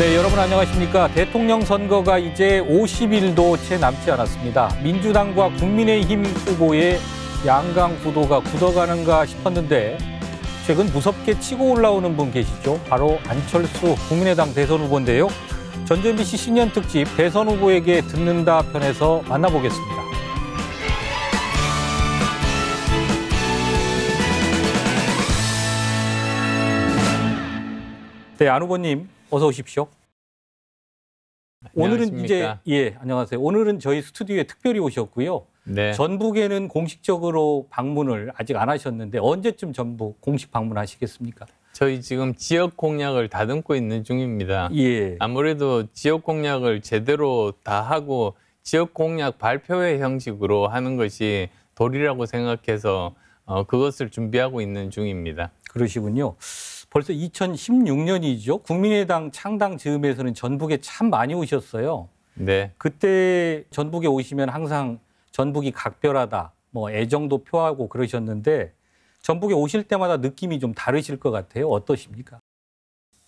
네, 여러분 안녕하십니까. 대통령 선거가 이제 50일도 채 남지 않았습니다. 민주당과 국민의힘 후보의 양강 구도가 굳어가는가 싶었는데 최근 무섭게 치고 올라오는 분 계시죠? 바로 안철수 국민의당 대선 후보인데요. 전재미 씨 신년 특집 대선 후보에게 듣는다 편에서 만나보겠습니다. 네, 안 후보님. 어서 오십시오. 안녕하십니까? 오늘은 이제 예 안녕하세요. 오늘은 저희 스튜디오에 특별히 오셨고요. 네. 전북에는 공식적으로 방문을 아직 안 하셨는데 언제쯤 전북 공식 방문하시겠습니까? 저희 지금 지역 공약을 다듬고 있는 중입니다. 예. 아무래도 지역 공약을 제대로 다 하고 지역 공약 발표회 형식으로 하는 것이 도리라고 생각해서 어, 그것을 준비하고 있는 중입니다. 그러시군요. 벌써 2016년이죠. 국민의당 창당 즈음에서는 전북에 참 많이 오셨어요. 네. 그때 전북에 오시면 항상 전북이 각별하다, 뭐 애정도 표하고 그러셨는데 전북에 오실 때마다 느낌이 좀 다르실 것 같아요. 어떠십니까?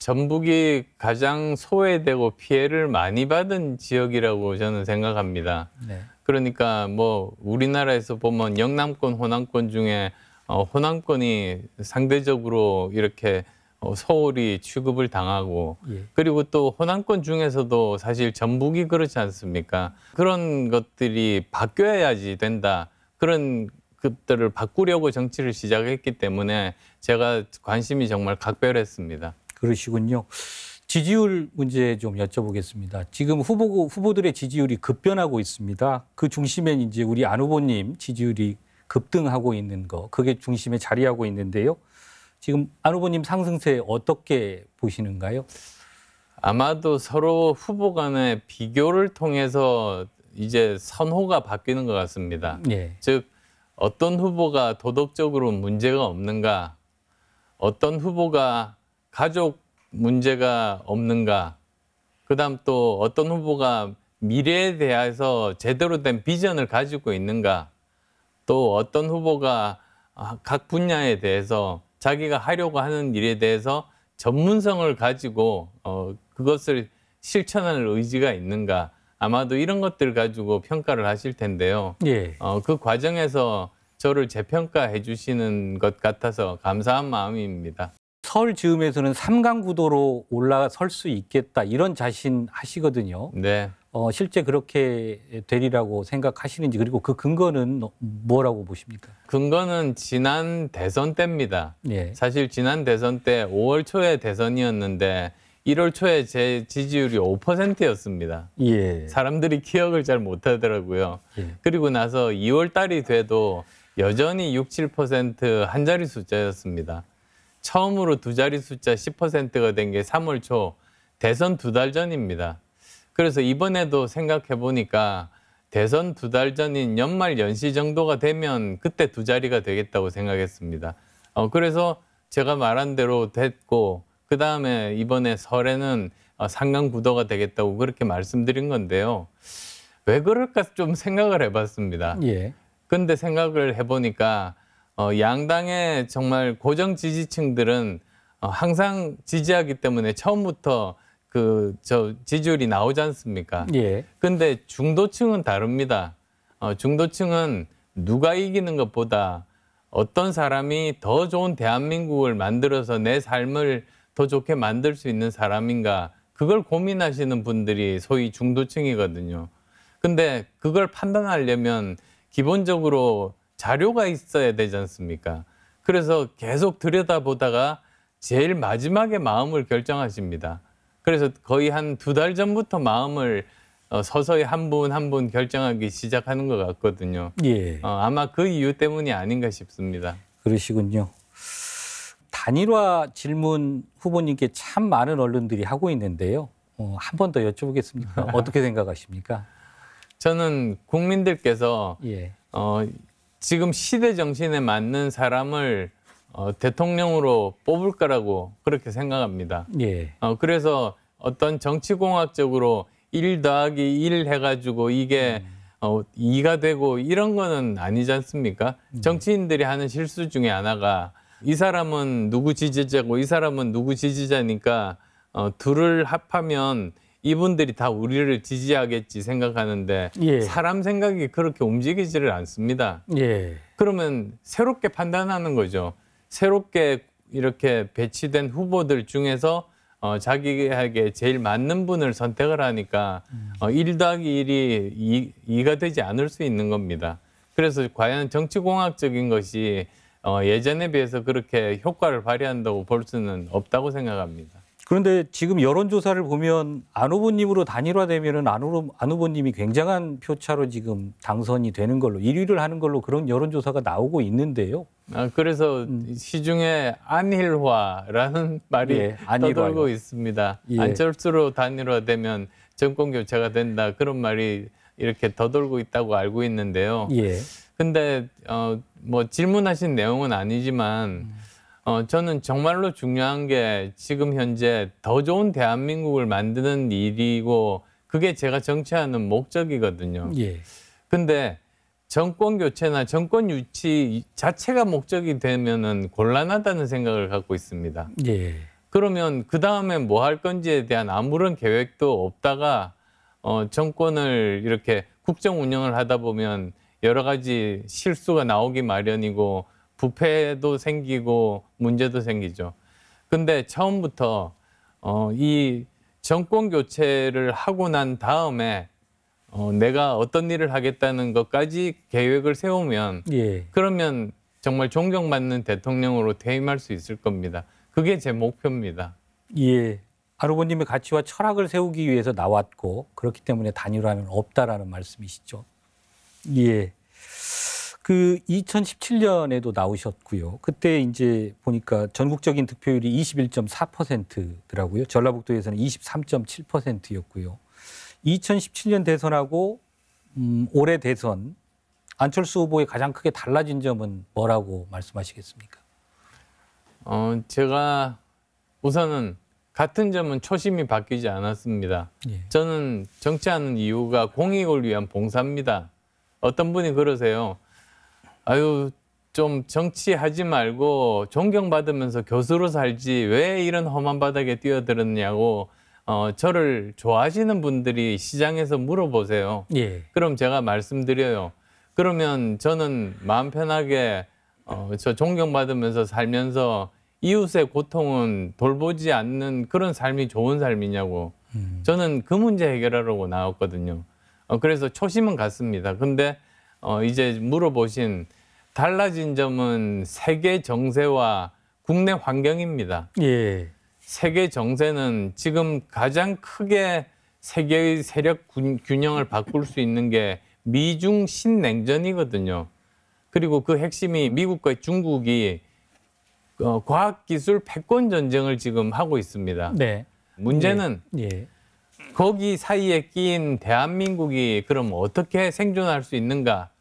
전북이 가장 소외되고 피해를 많이 받은 지역이라고 저는 생각합니다. 네. 그러니까 뭐 우리나라에서 보면 영남권, 호남권 중에 어, 호남권이 상대적으로 이렇게 어, 서울이 취급을 당하고 예. 그리고 또 호남권 중에서도 사실 전북이 그렇지 않습니까? 그런 것들이 바뀌어야지 된다. 그런 것들을 바꾸려고 정치를 시작했기 때문에 제가 관심이 정말 각별했습니다. 그러시군요. 지지율 문제 좀 여쭤보겠습니다. 지금 후보 후보들의 지지율이 급변하고 있습니다. 그 중심엔 이제 우리 안 후보님 지지율이 급등하고 있는 거 그게 중심에 자리하고 있는데요. 지금 안 후보님 상승세 어떻게 보시는가요? 아마도 서로 후보 간의 비교를 통해서 이제 선호가 바뀌는 것 같습니다. 예. 즉 어떤 후보가 도덕적으로 문제가 없는가, 어떤 후보가 가족 문제가 없는가, 그다음 또 어떤 후보가 미래에 대해서 제대로 된 비전을 가지고 있는가 또 어떤 후보가 아, 각 분야에 대해서 자기가 하려고 하는 일에 대해서 전문성을 가지고 어, 그것을 실천할 의지가 있는가 아마도 이런 것들 가지고 평가를 하실 텐데요. 예. 어, 그 과정에서 저를 재평가해 주시는 것 같아서 감사한 마음입니다. 서울 지음에서는 삼강 구도로 올라설 수 있겠다 이런 자신 하시거든요. 네. 어, 실제 그렇게 되리라고 생각하시는지 그리고 그 근거는 뭐라고 보십니까? 근거는 지난 대선 때입니다. 예. 사실 지난 대선 때 5월 초에 대선이었는데 1월 초에 제 지지율이 5%였습니다. 예. 사람들이 기억을 잘 못하더라고요. 예. 그리고 나서 2월 달이 돼도 여전히 6, 7%한 자리 숫자였습니다. 처음으로 두 자리 숫자 10%가 된 게 3월 초 대선 두 달 전입니다. 그래서 이번에도 생각해 보니까 대선 두 달 전인 연말 연시 정도가 되면 그때 두 자리가 되겠다고 생각했습니다. 어, 그래서 제가 말한 대로 됐고 그 다음에 이번에 설에는 어, 상강구도가 되겠다고 그렇게 말씀드린 건데요. 왜 그럴까 좀 생각을 해봤습니다. 예. 근데 생각을 해보니까 어, 양당의 정말 고정 지지층들은 어, 항상 지지하기 때문에 처음부터 그 저 지지율이 나오지 않습니까? 예. 근데 중도층은 다릅니다. 어, 중도층은 누가 이기는 것보다 어떤 사람이 더 좋은 대한민국을 만들어서 내 삶을 더 좋게 만들 수 있는 사람인가 그걸 고민하시는 분들이 소위 중도층이거든요. 근데 그걸 판단하려면 기본적으로 자료가 있어야 되지 않습니까? 그래서 계속 들여다보다가 제일 마지막에 마음을 결정하십니다. 그래서 거의 한 두 달 전부터 마음을 어, 서서히 한분 한분 한 분 결정하기 시작하는 것 같거든요. 예. 어, 아마 그 이유 때문이 아닌가 싶습니다. 그러시군요. 단일화 질문 후보님께 참 많은 언론들이 하고 있는데요. 어, 한번 더 여쭤보겠습니다. 어떻게 생각하십니까? 저는 국민들께서 예. 어, 지금 시대 정신에 맞는 사람을 어, 대통령으로 뽑을 거라고 그렇게 생각합니다. 예. 어, 그래서 어떤 정치공학적으로 일 더하기 일 해가지고 이게 음. 어, 2가 되고 이런 거는 아니지 않습니까? 음. 정치인들이 하는 실수 중에 하나가 이 사람은 누구 지지자고 이 사람은 누구 지지자니까 어, 둘을 합하면 이분들이 다 우리를 지지하겠지 생각하는데 예. 사람 생각이 그렇게 움직이지를 않습니다. 예. 그러면 새롭게 판단하는 거죠. 새롭게 이렇게 배치된 후보들 중에서 어, 자기에게 제일 맞는 분을 선택을 하니까 어, 1 더하기 1이 2, 2가 되지 않을 수 있는 겁니다. 그래서 과연 정치공학적인 것이 어, 예전에 비해서 그렇게 효과를 발휘한다고 볼 수는 없다고 생각합니다. 그런데 지금 여론조사를 보면 안 후보님으로 단일화되면은 안, 후보, 안 후보님이 굉장한 표차로 지금 당선이 되는 걸로 1위를 하는 걸로 그런 여론조사가 나오고 있는데요. 아, 그래서 음. 시중에 안일화라는 말이 예, 안 떠돌고 있습니다. 예. 안철수로 단일화되면 정권 교체가 된다 그런 말이 이렇게 더돌고 있다고 알고 있는데요. 예. 근데 어, 뭐 질문하신 내용은 아니지만. 음. 어, 저는 정말로 중요한 게 지금 현재 더 좋은 대한민국을 만드는 일이고 그게 제가 정치하는 목적이거든요. 예. 근데 정권 교체나 정권 유치 자체가 목적이 되면은 곤란하다는 생각을 갖고 있습니다. 예. 그러면 그 다음에 뭐 할 건지에 대한 아무런 계획도 없다가 어, 정권을 이렇게 국정 운영을 하다 보면 여러 가지 실수가 나오기 마련이고 부패도 생기고 문제도 생기죠. 근데 처음부터 어, 이 정권 교체를 하고 난 다음에 어, 내가 어떤 일을 하겠다는 것까지 계획을 세우면 예. 그러면 정말 존경받는 대통령으로 퇴임할 수 있을 겁니다. 그게 제 목표입니다. 예. 아르고님의 가치와 철학을 세우기 위해서 나왔고 그렇기 때문에 단일화는 없다라는 말씀이시죠. 예. 그 2017년에도 나오셨고요. 그때 이제 보니까 전국적인 득표율이 21.4%더라고요. 전라북도에서는 23.7%였고요. 2017년 대선하고 음, 올해 대선 안철수 후보의 가장 크게 달라진 점은 뭐라고 말씀하시겠습니까? 어, 제가 우선은 같은 점은 초심이 바뀌지 않았습니다. 예. 저는 정치하는 이유가 공익을 위한 봉사입니다. 어떤 분이 그러세요. 아유 좀 정치하지 말고 존경받으면서 교수로 살지 왜 이런 험한 바닥에 뛰어들었냐고 어, 저를 좋아하시는 분들이 시장에서 물어보세요. 예. 그럼 제가 말씀드려요. 그러면 저는 마음 편하게 어, 저 존경받으면서 살면서 이웃의 고통은 돌보지 않는 그런 삶이 좋은 삶이냐고 음. 저는 그 문제 해결하려고 나왔거든요. 어, 그래서 초심은 같습니다. 근데 어, 이제 물어보신 달라진 점은 세계 정세와 국내 환경입니다. 예. 세계 정세는 지금 가장 크게 세계의 세력 균, 균형을 바꿀 수 있는 게 미중 신냉전이거든요. 그리고 그 핵심이 미국과 중국이 어, 과학기술 패권 전쟁을 지금 하고 있습니다. 네. 문제는 예. 예. 거기 사이에 끼인 대한민국이 그럼 어떻게 생존할 수 있는가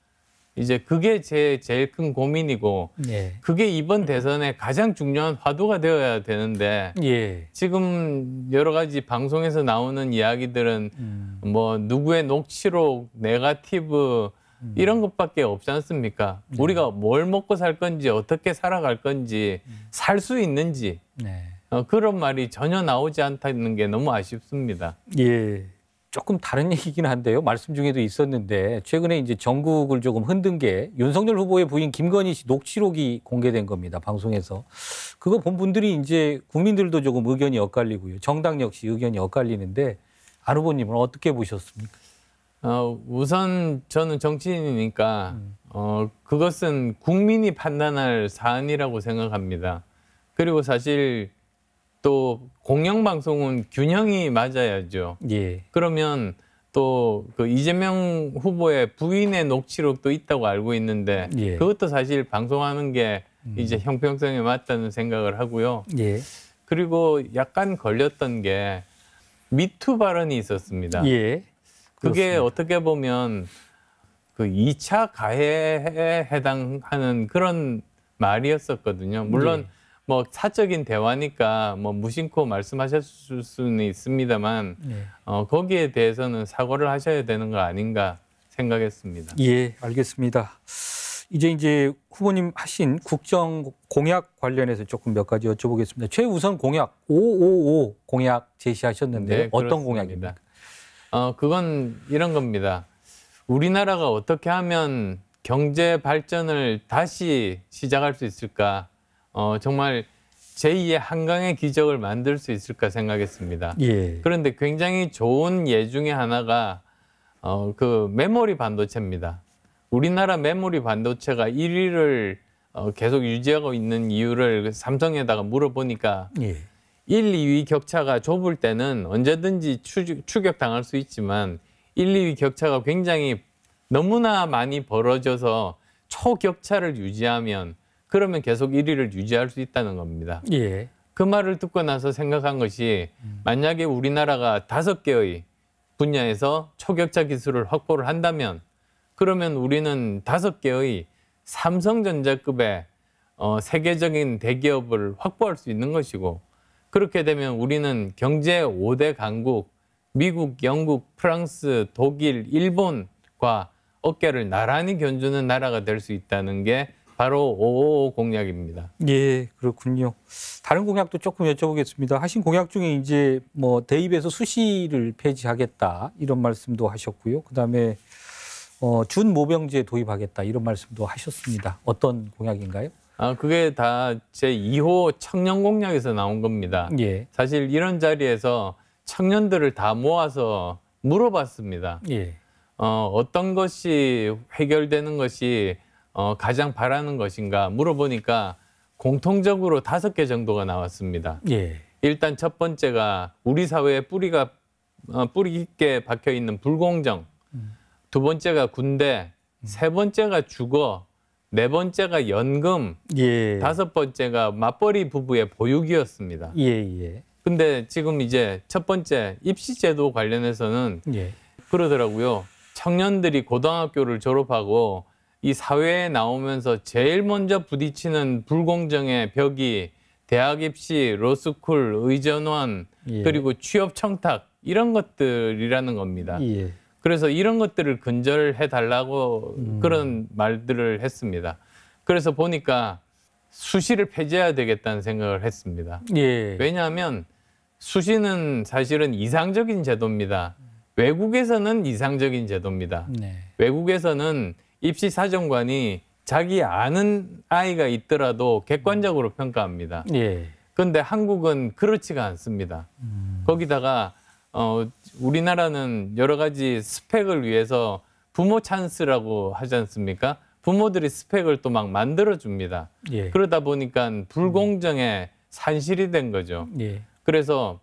이제 그게 제 제일 큰 고민이고 예. 그게 이번 대선에 가장 중요한 화두가 되어야 되는데 예. 지금 여러 가지 방송에서 나오는 이야기들은 음. 뭐 누구의 녹취록, 네가티브 음. 이런 것밖에 없지 않습니까? 네. 우리가 뭘 먹고 살 건지 어떻게 살아갈 건지 음. 살수 있는지 네. 어, 그런 말이 전혀 나오지 않다는 게 너무 아쉽습니다. 예. 조금 다른 얘기긴 한데요. 말씀 중에도 있었는데 최근에 이제 전국을 조금 흔든 게 윤석열 후보의 부인 김건희 씨 녹취록이 공개된 겁니다. 방송에서. 그거 본 분들이 이제 국민들도 조금 의견이 엇갈리고요. 정당 역시 의견이 엇갈리는데 안 후보님은 어떻게 보셨습니까? 어, 우선 저는 정치인이니까 음. 어, 그것은 국민이 판단할 사안이라고 생각합니다. 그리고 사실 또 공영방송은 균형이 맞아야죠. 예. 그러면 또 그 이재명 후보의 부인의 녹취록도 있다고 알고 있는데 예. 그것도 사실 방송하는 게 음. 이제 형평성에 맞다는 생각을 하고요. 예. 그리고 약간 걸렸던 게 미투 발언이 있었습니다. 예. 그게 렇습니다 어떻게 보면 그 2차 가해에 해당하는 그런 말이었었거든요. 물론 예. 뭐 사적인 대화니까 뭐 무심코 말씀하셨을 수는 있습니다만 예. 어, 거기에 대해서는 사과를 하셔야 되는 거 아닌가 생각했습니다. 예, 알겠습니다. 이제 이제 후보님 하신 국정 공약 관련해서 조금 몇 가지 여쭤보겠습니다. 최우선 공약 555 공약 제시하셨는데 네, 어떤 그렇습니다. 공약입니까? 어, 그건 이런 겁니다. 우리나라가 어떻게 하면 경제 발전을 다시 시작할 수 있을까? 어, 정말 제2의 한강의 기적을 만들 수 있을까 생각했습니다. 예. 그런데 굉장히 좋은 예 중에 하나가 어, 그 메모리 반도체입니다. 우리나라 메모리 반도체가 1위를 어, 계속 유지하고 있는 이유를 그 삼성에다가 물어보니까 예. 1, 2위 격차가 좁을 때는 언제든지 추, 추격당할 수 있지만 1, 2위 격차가 굉장히 너무나 많이 벌어져서 초격차를 유지하면 그러면 계속 1위를 유지할 수 있다는 겁니다. 예. 그 말을 듣고 나서 생각한 것이 만약에 우리나라가 다섯 개의 분야에서 초격자 기술을 확보를 한다면 그러면 우리는 다섯 개의 삼성전자급의 어, 세계적인 대기업을 확보할 수 있는 것이고 그렇게 되면 우리는 경제 5대 강국 미국, 영국, 프랑스, 독일, 일본과 어깨를 나란히 견주는 나라가 될 수 있다는 게 바로 555 공약입니다. 예, 그렇군요. 다른 공약도 조금 여쭤보겠습니다. 하신 공약 중에 이제 뭐 대입에서 수시를 폐지하겠다 이런 말씀도 하셨고요. 그다음에 어, 준모병제 도입하겠다 이런 말씀도 하셨습니다. 어떤 공약인가요? 아, 그게 다 제 2호 청년 공약에서 나온 겁니다. 예. 사실 이런 자리에서 청년들을 다 모아서 물어봤습니다. 예. 어, 어떤 것이 해결되는 것이 어, 가장 바라는 것인가 물어보니까 공통적으로 다섯 개 정도가 나왔습니다. 예. 일단 첫 번째가 우리 사회의 뿌리가 어, 뿌리 깊게 박혀 있는 불공정. 음. 두 번째가 군대. 음. 세 번째가 주거. 네 번째가 연금. 예. 다섯 번째가 맞벌이 부부의 보육이었습니다. 예, 예. 근데 지금 이제 첫 번째 입시제도 관련해서는 예. 그러더라고요. 청년들이 고등학교를 졸업하고 이 사회에 나오면서 제일 먼저 부딪히는 불공정의 벽이 대학 입시, 로스쿨, 의전원 예. 그리고 취업 청탁 이런 것들이라는 겁니다. 예. 그래서 이런 것들을 근절해 달라고 음. 그런 말들을 했습니다. 그래서 보니까 수시를 폐지해야 되겠다는 생각을 했습니다. 예. 왜냐하면 수시는 사실은 이상적인 제도입니다. 외국에서는 이상적인 제도입니다. 네. 외국에서는 입시사정관이 자기 아는 아이가 있더라도 객관적으로 음. 평가합니다. 예. 그데 한국은 그렇지가 않습니다. 음. 거기다가 어, 우리나라는 여러 가지 스펙을 위해서 부모 찬스라고 하지 않습니까? 부모들이 스펙을 또 막 만들어줍니다. 예. 그러다 보니까 불공정에 음. 산실이 된 거죠. 예. 그래서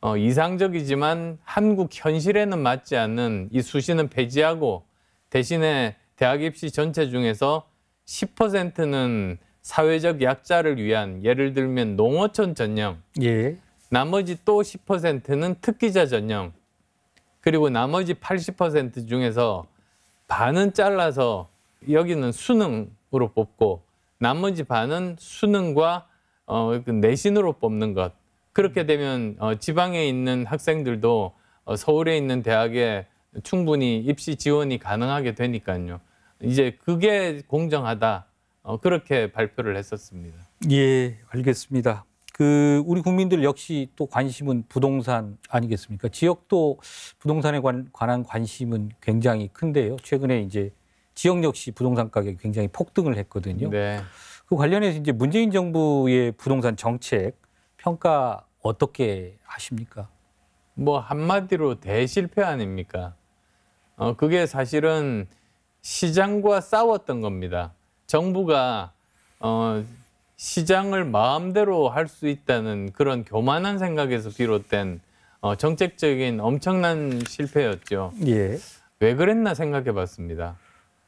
어, 이상적이지만 한국 현실에는 맞지 않는 이 수시는 폐지하고 대신에 대학 입시 전체 중에서 10%는 사회적 약자를 위한 예를 들면 농어촌 전형. 예. 나머지 또 10%는 특기자 전형. 그리고 나머지 80% 중에서 반은 잘라서 여기는 수능으로 뽑고 나머지 반은 수능과 어, 그 내신으로 뽑는 것. 그렇게 되면 어, 지방에 있는 학생들도 어, 서울에 있는 대학에 충분히 입시 지원이 가능하게 되니까요. 이제 그게 공정하다 어, 그렇게 발표를 했었습니다. 예, 알겠습니다. 그 우리 국민들 역시 또 관심은 부동산 아니겠습니까? 지역도 부동산에 관, 한 관심은 굉장히 큰데요. 최근에 이제 지역 역시 부동산 가격이 굉장히 폭등을 했거든요. 네. 그 관련해서 이제 문재인 정부의 부동산 정책 평가 어떻게 하십니까? 뭐 한마디로 대실패 아닙니까? 어 그게 사실은 시장과 싸웠던 겁니다. 정부가 어, 시장을 마음대로 할 수 있다는 그런 교만한 생각에서 비롯된 어, 정책적인 엄청난 실패였죠. 예. 왜 그랬나 생각해 봤습니다.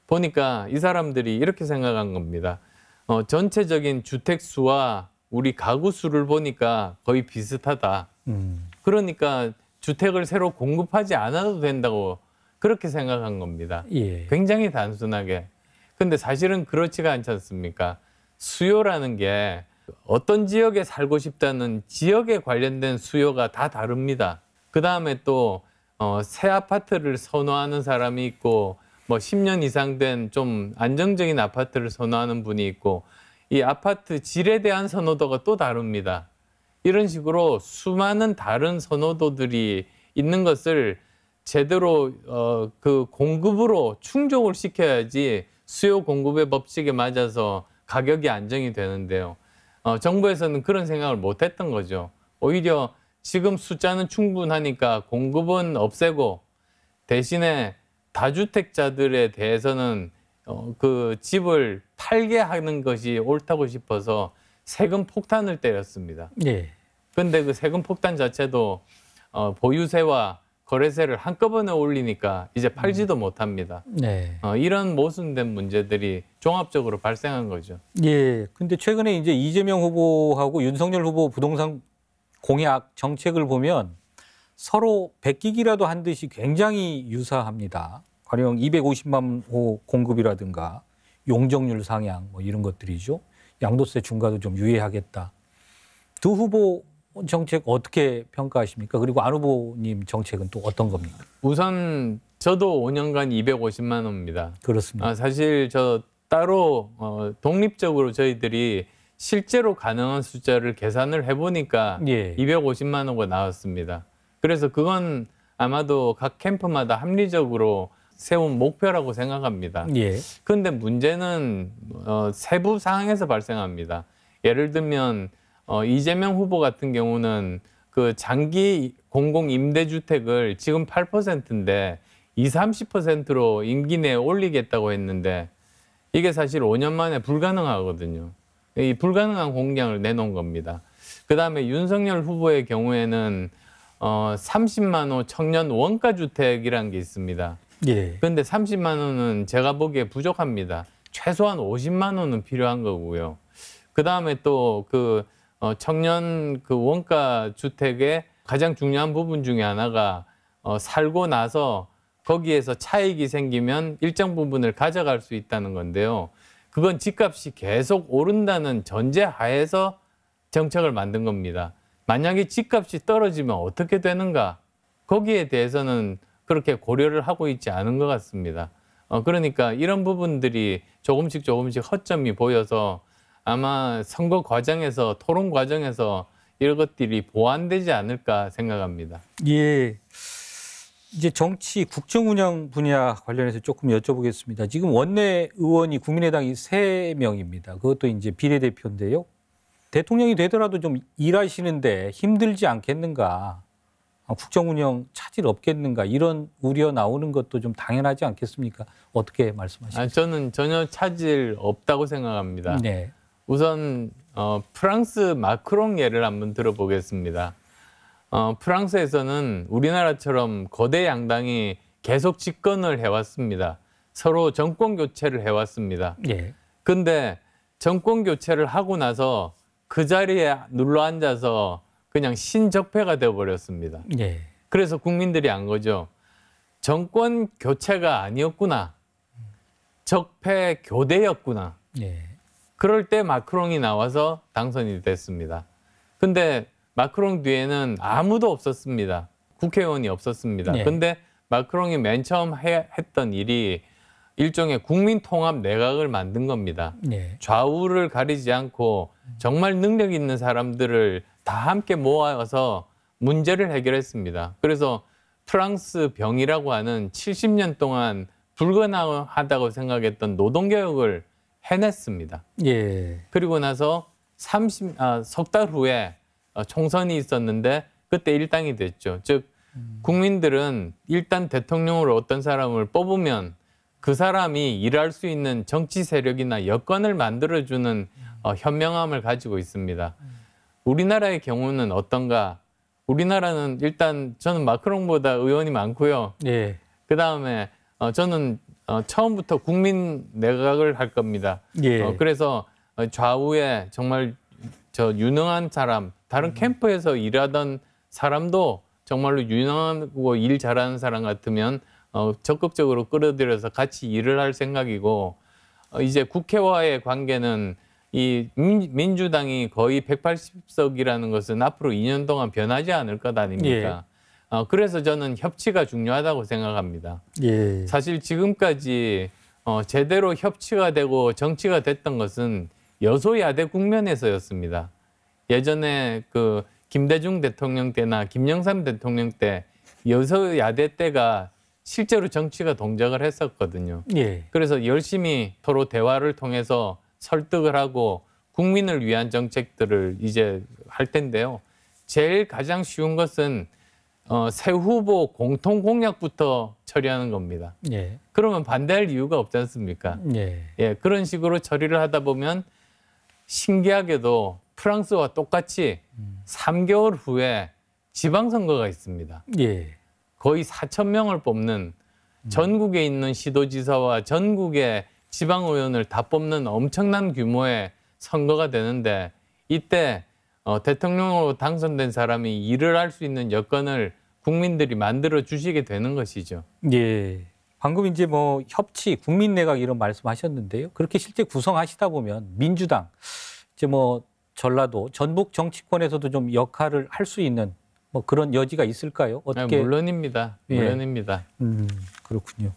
보니까 이 사람들이 이렇게 생각한 겁니다. 어, 전체적인 주택 수와 우리 가구 수를 보니까 거의 비슷하다. 음. 그러니까 주택을 새로 공급하지 않아도 된다고 그렇게 생각한 겁니다. 예. 굉장히 단순하게. 근데 사실은 그렇지가 않지 않습니까? 수요라는 게 어떤 지역에 살고 싶다는 지역에 관련된 수요가 다 다릅니다. 그 다음에 또, 어, 새 아파트를 선호하는 사람이 있고, 뭐 10년 이상 된 좀 안정적인 아파트를 선호하는 분이 있고, 이 아파트 질에 대한 선호도가 또 다릅니다. 이런 식으로 수많은 다른 선호도들이 있는 것을 제대로 어, 그 공급으로 충족을 시켜야지 수요 공급의 법칙에 맞아서 가격이 안정이 되는데요. 어, 정부에서는 그런 생각을 못 했던 거죠. 오히려 지금 숫자는 충분하니까 공급은 없애고 대신에 다주택자들에 대해서는 어, 그 집을 팔게 하는 것이 옳다고 싶어서 세금 폭탄을 때렸습니다. 그런데그 예. 세금 폭탄 자체도 어, 보유세와 거래세를 한꺼번에 올리니까 이제 팔지도 음. 못합니다. 네. 어, 이런 모순된 문제들이 종합적으로 발생한 거죠. 예. 근데 최근에 이제 이재명 후보하고 윤석열 후보 부동산 공약 정책을 보면 서로 베끼기라도 한 듯이 굉장히 유사합니다. 가령 250만 호 공급이라든가 용적률 상향 뭐 이런 것들이죠. 양도세 중과도 좀 유예하겠다. 두 후보 어, 정책 어떻게 평가하십니까? 그리고 안 후보님 정책은 또 어떤 겁니까? 우선 저도 5년간 250만 원입니다. 그렇습니다. 아, 사실 저 따로 어, 독립적으로 저희들이 실제로 가능한 숫자를 계산을 해보니까 예. 250만 원과 나왔습니다. 그래서 그건 아마도 각 캠프마다 합리적으로 세운 목표라고 생각합니다. 그런데 예. 문제는 어, 세부 상황에서 발생합니다. 예를 들면 어, 이재명 후보 같은 경우는 그 장기 공공 임대주택을 지금 8%인데 20, 30%로 임기 내에 올리겠다고 했는데 이게 사실 5년 만에 불가능하거든요. 이 불가능한 공약을 내놓은 겁니다. 그 다음에 윤석열 후보의 경우에는 어, 30만 호 청년 원가 주택이라는 게 있습니다. 예. 런데 30만 원은 제가 보기에 부족합니다. 최소한 50만 원은 필요한 거고요. 그다음에 또그 어, 청년 그 원가 주택의 가장 중요한 부분 중에 하나가 어, 살고 나서 거기에서 차익이 생기면 일정 부분을 가져갈 수 있다는 건데요. 그건 집값이 계속 오른다는 전제 하에서 정책을 만든 겁니다. 만약에 집값이 떨어지면 어떻게 되는가? 거기에 대해서는 그렇게 고려를 하고 있지 않은 것 같습니다. 어, 그러니까 이런 부분들이 조금씩 조금씩 허점이 보여서 아마 선거 과정에서 토론 과정에서 이런 것들이 보완되지 않을까 생각합니다. 예. 이제 정치 국정 운영 분야 관련해서 조금 여쭤보겠습니다. 지금 원내 의원이 국민의당이 세명입니다 그것도 이제 비례대표인데요. 대통령이 되더라도 좀 일하시는데 힘들지 않겠는가. 아, 국정 운영 차질 없겠는가 이런 우려 나오는 것도 좀 당연하지 않겠습니까? 어떻게 말씀하십니까? 아, 저는 전혀 차질 없다고 생각합니다. 네. 우선 어, 프랑스 마크롱 예를 한번 들어보겠습니다. 어, 프랑스에서는 우리나라처럼 거대 양당이 계속 집권을 해왔습니다. 서로 정권 교체를 해왔습니다. 예. 근데 정권 교체를 하고 나서 그 자리에 눌러 앉아서 그냥 신적폐가 되어버렸습니다. 예. 그래서 국민들이 안 거죠. 정권 교체가 아니었구나. 적폐 교대였구나. 예. 그럴 때 마크롱이 나와서 당선이 됐습니다. 근데 마크롱 뒤에는 아무도 없었습니다. 국회의원이 없었습니다. 네. 근데 마크롱이 맨 처음 해, 했던 일이 일종의 국민 통합 내각을 만든 겁니다. 네. 좌우를 가리지 않고 정말 능력 있는 사람들을 다 함께 모아서 문제를 해결했습니다. 그래서 프랑스 병이라고 하는 70년 동안 불가능하다고 생각했던 노동개혁을 해냈습니다. 예. 그리고 나서 30, 아, 석달 후에 어, 총선이 있었는데 그때 일당이 됐죠. 즉 음. 국민들은 일단 대통령으로 어떤 사람을 뽑으면 그 사람이 일할 수 있는 정치 세력이나 여건을 만들어주는 음. 어, 현명함을 가지고 있습니다. 음. 우리나라의 경우는 어떤가? 우리나라는 일단 저는 마크롱보다 의원이 많고요. 예. 그 다음에 어, 저는 어, 처음부터 국민 내각을 할 겁니다. 예. 어, 그래서 어, 좌우에 정말 저 유능한 사람, 다른 캠프에서 일하던 사람도 정말로 유능하고 일 잘하는 사람 같으면 어, 적극적으로 끌어들여서 같이 일을 할 생각이고 어, 이제 국회와의 관계는 이 민주당이 거의 180석이라는 것은 앞으로 2년 동안 변하지 않을 것 아닙니까? 예. 어, 그래서 저는 협치가 중요하다고 생각합니다. 예. 사실 지금까지 어, 제대로 협치가 되고 정치가 됐던 것은 여소야대 국면에서였습니다. 예전에 그 김대중 대통령 때나 김영삼 대통령 때 여소야대 때가 실제로 정치가 동작을 했었거든요. 예. 그래서 열심히 서로 대화를 통해서 설득을 하고 국민을 위한 정책들을 이제 할 텐데요. 제일 가장 쉬운 것은 어, 새 후보 공통 공약부터 처리하는 겁니다. 예. 그러면 반대할 이유가 없지 않습니까? 예. 예. 그런 식으로 처리를 하다 보면 신기하게도 프랑스와 똑같이 음. 3개월 후에 지방선거가 있습니다. 예. 거의 4천 명을 뽑는 전국에 있는 시도지사와 전국의 지방의원을 다 뽑는 엄청난 규모의 선거가 되는데 이때 어, 대통령으로 당선된 사람이 일을 할 수 있는 여건을 국민들이 만들어 주시게 되는 것이죠. 예. 방금 이제 뭐 협치, 국민 내각 이런 말씀하셨는데요. 그렇게 실제 구성하시다 보면 민주당 이제 뭐 전라도 전북 정치권에서도 좀 역할을 할 수 있는 뭐 그런 여지가 있을까요? 아, 어떻게 네, 물론입니다. 물론입니다. 예. 음, 그렇군요.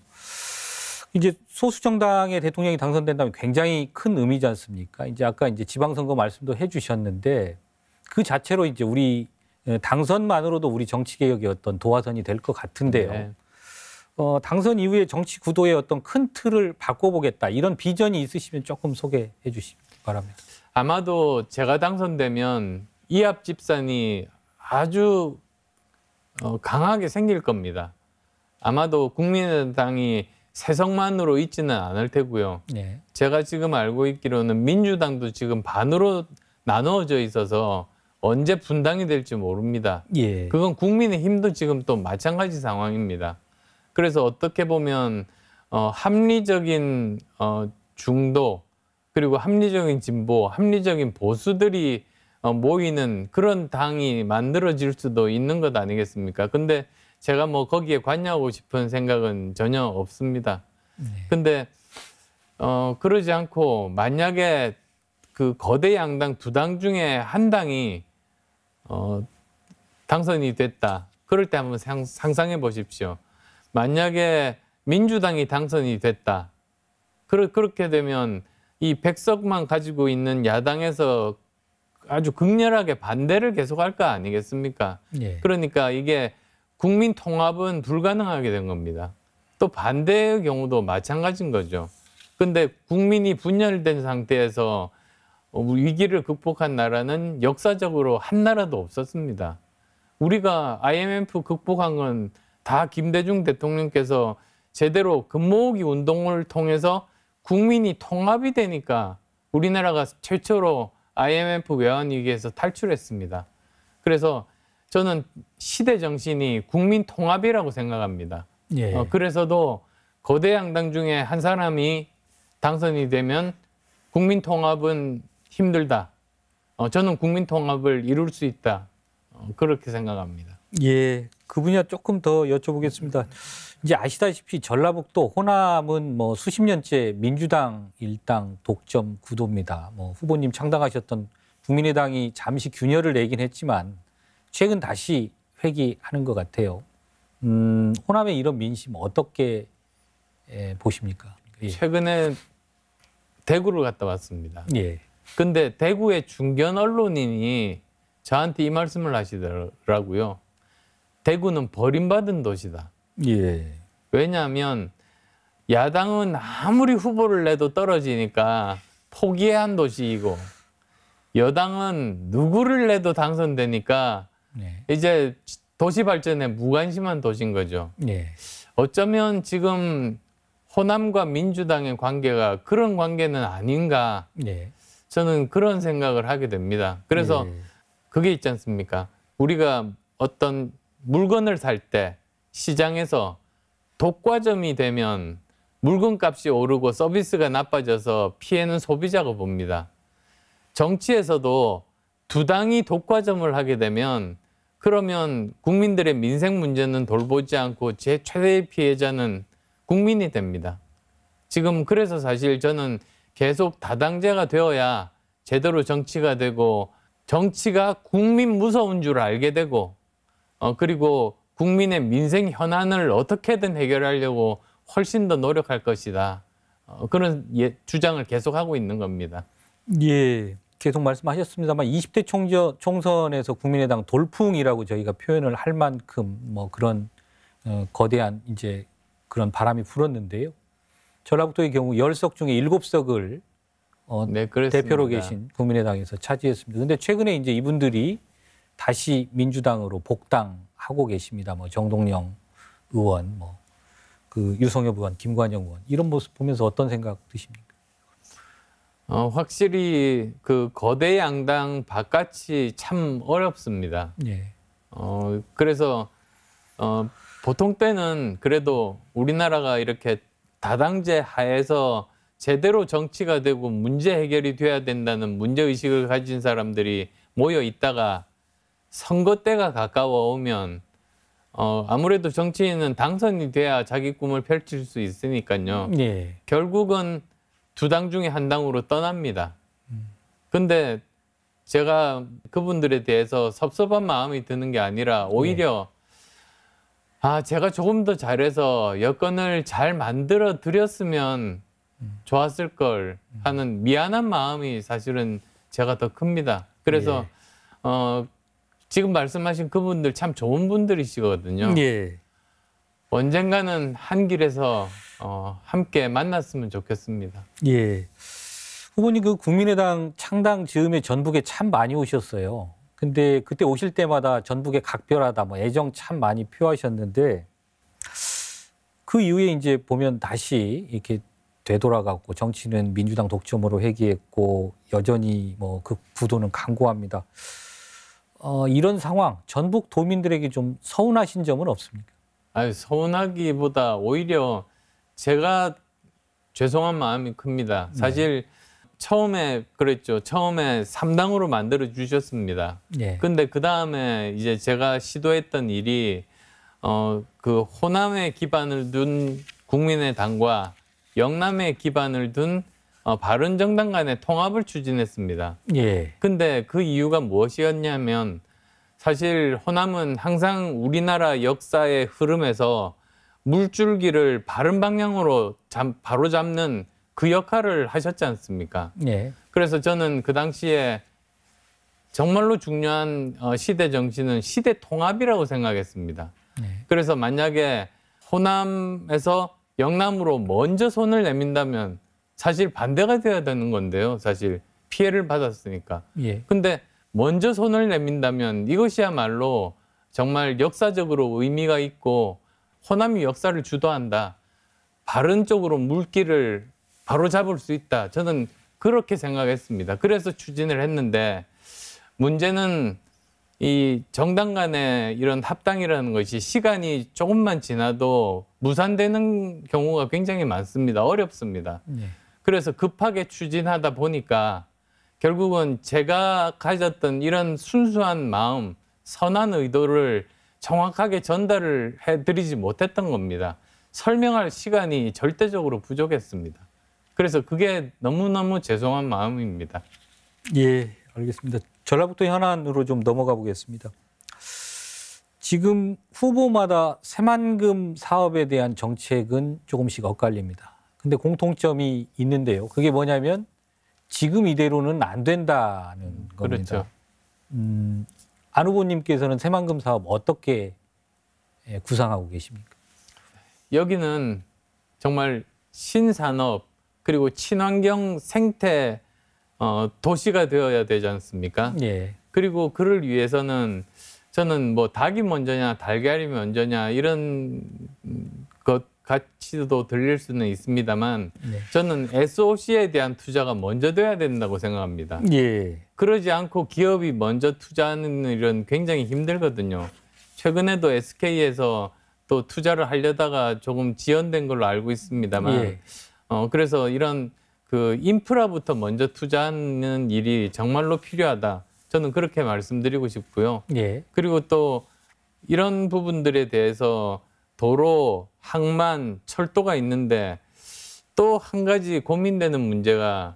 이제 소수 정당의 대통령이 당선된다면 굉장히 큰 의미지 않습니까? 이제 아까 이제 지방선거 말씀도 해주셨는데 그 자체로 이제 우리 예, 당선만으로도 우리 정치 개혁의 어떤 도화선이 될 것 같은데요. 네. 어, 당선 이후에 정치 구도의 어떤 큰 틀을 바꿔보겠다 이런 비전이 있으시면 조금 소개해 주시기 바랍니다. 아마도 제가 당선되면 이합 집산이 아주 어, 강하게 생길 겁니다. 아마도 국민의당이 세성만으로 있지는 않을 테고요. 네. 제가 지금 알고 있기로는 민주당도 지금 반으로 나누어져 있어서 언제 분당이 될지 모릅니다. 예. 그건 국민의힘도 지금 또 마찬가지 상황입니다. 그래서 어떻게 보면 어, 합리적인 어, 중도 그리고 합리적인 진보, 합리적인 보수들이 어, 모이는 그런 당이 만들어질 수도 있는 것 아니겠습니까? 근데 제가 뭐 거기에 관여하고 싶은 생각은 전혀 없습니다. 네. 근데 어, 그러지 않고 만약에 그 거대 양당 두 당 중에 한 당이 어, 당선이 됐다. 그럴 때 한번 상상해 보십시오. 만약에 민주당이 당선이 됐다. 그렇게 그 되면 이백석만 가지고 있는 야당에서 아주 극렬하게 반대를 계속할 거 아니겠습니까? 예. 그러니까 이게 국민 통합은 불가능하게 된 겁니다. 또 반대의 경우도 마찬가지인 거죠. 근데 국민이 분열된 상태에서 어, 뭐 위기를 극복한 나라는 역사적으로 한 나라도 없었습니다. 우리가 IMF 극복한 건 다 김대중 대통령께서 제대로 금모으기 운동을 통해서 국민이 통합이 되니까 우리나라가 최초로 IMF 외환위기에서 탈출했습니다. 그래서 저는 시대 정신이 국민 통합이라고 생각합니다. 예. 어, 그래서도 거대 양당 중에 한 사람이 당선이 되면 국민 통합은 힘들다. 어, 저는 국민 통합을 이룰 수 있다. 어, 그렇게 생각합니다. 예, 그 분야 조금 더 여쭤보겠습니다. 이제 아시다시피 전라북도 호남은 뭐 수십 년째 민주당 일당 독점 구도입니다. 뭐 후보님 창당하셨던 국민의당이 잠시 균열을 내긴 했지만 최근 다시 회귀하는 것 같아요. 음, 호남의 이런 민심 어떻게 보십니까? 예. 최근에 대구를 갔다 왔습니다. 예. 근데 대구의 중견 언론인이 저한테 이 말씀을 하시더라고요. 대구는 버림받은 도시다. 예. 왜냐하면 야당은 아무리 후보를 내도 떨어지니까 포기한 도시이고 여당은 누구를 내도 당선되니까 네. 이제 도시 발전에 무관심한 도시인 거죠. 네. 어쩌면 지금 호남과 민주당의 관계가 그런 관계는 아닌가. 네. 저는 그런 생각을 하게 됩니다. 그래서 네. 그게 있지 않습니까? 우리가 어떤 물건을 살 때 시장에서 독과점이 되면 물건값이 오르고 서비스가 나빠져서 피해는 소비자가 봅니다. 정치에서도 두 당이 독과점을 하게 되면 그러면 국민들의 민생 문제는 돌보지 않고 제 최대의 피해자는 국민이 됩니다. 지금 그래서 사실 저는 계속 다당제가 되어야 제대로 정치가 되고 정치가 국민 무서운 줄 알게 되고 어, 그리고 국민의 민생 현안을 어떻게든 해결하려고 훨씬 더 노력할 것이다. 어, 그런 예, 주장을 계속하고 있는 겁니다. 예, 계속 말씀하셨습니다만 20대 총저, 총선에서 국민의당 돌풍이라고 저희가 표현을 할 만큼 뭐 그런 어, 거대한 이제 그런 바람이 불었는데요. 전라북도의 경우 10석 중에 7석을 어, 네, 대표로 계신 국민의당에서 차지했습니다. 근데 최근에 이제 이분들이 다시 민주당으로 복당하고 계십니다. 뭐 정동영 의원, 뭐 그 유성엽 의원, 김관영 의원 이런 모습 보면서 어떤 생각 드십니까? 어, 확실히 그 거대 양당 바깥이 참 어렵습니다. 예. 어, 그래서 어, 보통 때는 그래도 우리나라가 이렇게 다당제 하에서 제대로 정치가 되고 문제 해결이 돼야 된다는 문제 의식을 가진 사람들이 모여 있다가 선거 때가 가까워오면 어, 아무래도 정치인은 당선이 돼야 자기 꿈을 펼칠 수 있으니까요. 예. 결국은 두 당 중에 한 당으로 떠납니다. 근데 제가 그분들에 대해서 섭섭한 마음이 드는 게 아니라 오히려 예. 아, 제가 조금 더 잘해서 여건을 잘 만들어 드렸으면 좋았을 걸 하는 미안한 마음이 사실은 제가 더 큽니다. 그래서 예. 어, 지금 말씀하신 그분들 참 좋은 분들이시거든요. 예. 언젠가는 한 길에서 어, 함께 만났으면 좋겠습니다. 예. 후보님 그 국민의당 창당 즈음에 전북에 참 많이 오셨어요. 근데 그때 오실 때마다 전북에 각별하다 뭐 애정 참 많이 표하셨는데 그 이후에 이제 보면 다시 이렇게 되돌아가고 정치는 민주당 독점으로 회귀했고 여전히 뭐그 구도는 강고합니다. 어, 이런 상황 전북 도민들에게 좀 서운하신 점은 없습니까? 아니 서운하기보다 오히려 제가 죄송한 마음이 큽니다. 사실 네. 처음에 그랬죠. 처음에 3당으로 만들어 주셨습니다. 예. 근데 그 다음에 이제 제가 시도했던 일이 어그 호남에 기반을 둔 국민의당과 영남에 기반을 둔 어, 바른 정당 간의 통합을 추진했습니다. 예. 근데 그 이유가 무엇이었냐면 사실 호남은 항상 우리나라 역사의 흐름에서 물줄기를 바른 방향으로 잡, 바로 잡는 그 역할을 하셨지 않습니까? 예. 그래서 저는 그 당시에 정말로 중요한 어, 시대 정신은 시대 통합이라고 생각했습니다. 예. 그래서 만약에 호남에서 영남으로 먼저 손을 내민다면 사실 반대가 돼야 되는 건데요. 사실 피해를 받았으니까. 예. 근데 먼저 손을 내민다면 이것이야말로 정말 역사적으로 의미가 있고 호남이 역사를 주도한다. 바른 쪽으로 물기를 바로잡을 수 있다. 저는 그렇게 생각했습니다. 그래서 추진을 했는데 문제는 이 정당 간의 이런 합당이라는 것이 시간이 조금만 지나도 무산되는 경우가 굉장히 많습니다. 어렵습니다. 네. 그래서 급하게 추진하다 보니까 결국은 제가 가졌던 이런 순수한 마음, 선한 의도를 정확하게 전달을 해드리지 못했던 겁니다. 설명할 시간이 절대적으로 부족했습니다. 그래서 그게 너무너무 죄송한 마음입니다. 예, 알겠습니다. 전라북도 현안으로 좀 넘어가 보겠습니다. 지금 후보마다 새만금 사업에 대한 정책은 조금씩 엇갈립니다. 근데 공통점이 있는데요. 그게 뭐냐면 지금 이대로는 안 된다는 겁니다. 그렇죠. 음, 안 후보님께서는 새만금 사업 어떻게 예, 구상하고 계십니까? 여기는 정말 신산업 그리고 친환경 생태 어, 도시가 되어야 되지 않습니까? 예. 그리고 그를 위해서는 저는 뭐 닭이 먼저냐 달걀이 먼저냐 이런 것 같이도 들릴 수는 있습니다만 네. 저는 SOC에 대한 투자가 먼저 돼야 된다고 생각합니다. 예. 그러지 않고 기업이 먼저 투자하는 일은 굉장히 힘들거든요. 최근에도 SK에서 또 투자를 하려다가 조금 지연된 걸로 알고 있습니다만 예. 어, 그래서 이런 그 인프라부터 먼저 투자하는 일이 정말로 필요하다. 저는 그렇게 말씀드리고 싶고요. 예. 그리고 또 이런 부분들에 대해서 도로, 항만, 철도가 있는데 또 한 가지 고민되는 문제가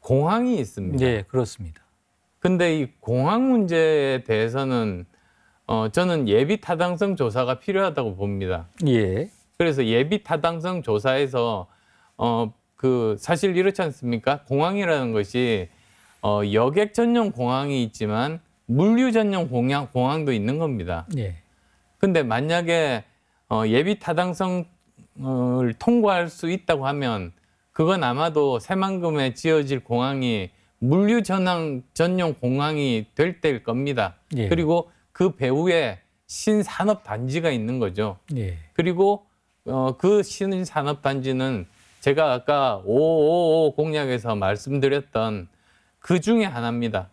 공항이 있습니다. 예, 그렇습니다. 근데 이 공항 문제에 대해서는 어, 저는 예비 타당성 조사가 필요하다고 봅니다. 예. 그래서 예비 타당성 조사에서 어, 그 사실 이렇지 않습니까? 공항이라는 것이 어, 여객 전용 공항이 있지만 물류 전용 공항, 공항도 있는 겁니다. 예. 근데 만약에 어, 예비 타당성을 통과할 수 있다고 하면 그건 아마도 새만금에 지어질 공항이 물류 전항 전용 공항이 될 때일 겁니다. 예. 그리고 그 배후에 신산업 단지가 있는 거죠. 예. 그리고 어, 그 신산업 단지는 제가 아까 555 공약에서 말씀드렸던 그 중에 하나입니다.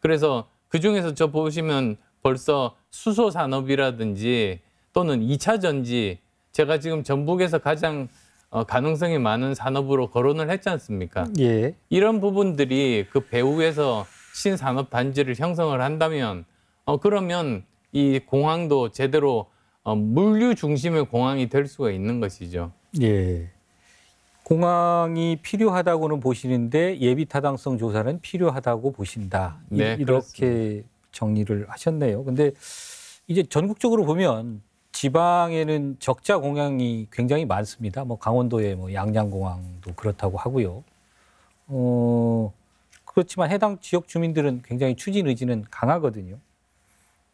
그래서 그 중에서 저 보시면 벌써 수소 산업이라든지 또는 2차 전지 제가 지금 전북에서 가장 어, 가능성이 많은 산업으로 거론을 했지 않습니까? 예. 이런 부분들이 그 배후에서 신산업 단지를 형성을 한다면 어 그러면 이 공항도 제대로 어 물류 중심의 공항이 될 수가 있는 것이죠. 예. 공항이 필요하다고는 보시는데 예비 타당성 조사는 필요하다고 보신다. 네, 이렇게 그렇습니다. 정리를 하셨네요. 근데 이제 전국적으로 보면 지방에는 적자 공항이 굉장히 많습니다. 뭐 강원도의 뭐 양양공항도 그렇다고 하고요. 어, 그렇지만 해당 지역 주민들은 굉장히 추진 의지는 강하거든요.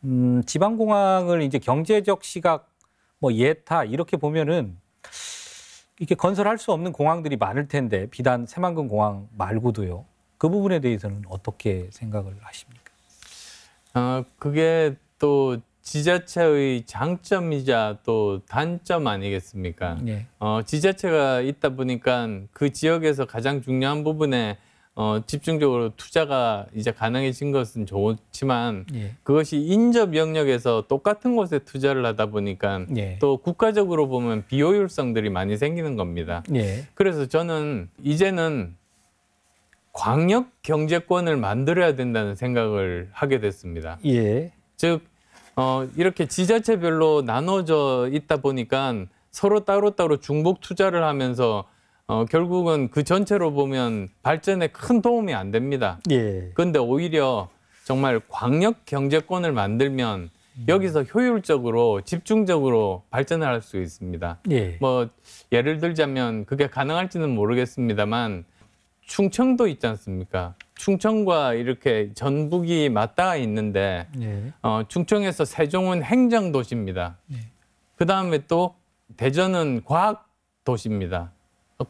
음, 지방공항을 이제 경제적 시각, 뭐 예타 이렇게 보면은 이렇게 건설할 수 없는 공항들이 많을 텐데 비단 새만금 공항 말고도요. 그 부분에 대해서는 어떻게 생각을 하십니까? 어, 그게 또 지자체의 장점이자 또 단점 아니겠습니까? 네. 어, 지자체가 있다 보니까 그 지역에서 가장 중요한 부분에 어, 집중적으로 투자가 이제 가능해진 것은 좋지만 예. 그것이 인접 영역에서 똑같은 곳에 투자를 하다 보니까 예. 또 국가적으로 보면 비효율성들이 많이 생기는 겁니다. 예. 그래서 저는 이제는 광역 경제권을 만들어야 된다는 생각을 하게 됐습니다. 예. 즉 어, 이렇게 지자체별로 나눠져 있다 보니까 서로따로 따로 중복 투자를 하면서 어, 결국은 그 전체로 보면 발전에 큰 도움이 안 됩니다. 예. 그런데 예. 오히려 정말 광역 경제권을 만들면 음. 여기서 효율적으로 집중적으로 발전을 할 수 있습니다. 예. 뭐 예를 들자면 그게 가능할지는 모르겠습니다만 충청도 있지 않습니까? 충청과 이렇게 전북이 맞닿아 있는데 예. 어, 충청에서 세종은 행정 도시입니다. 예. 그 다음에 또 대전은 과학 도시입니다.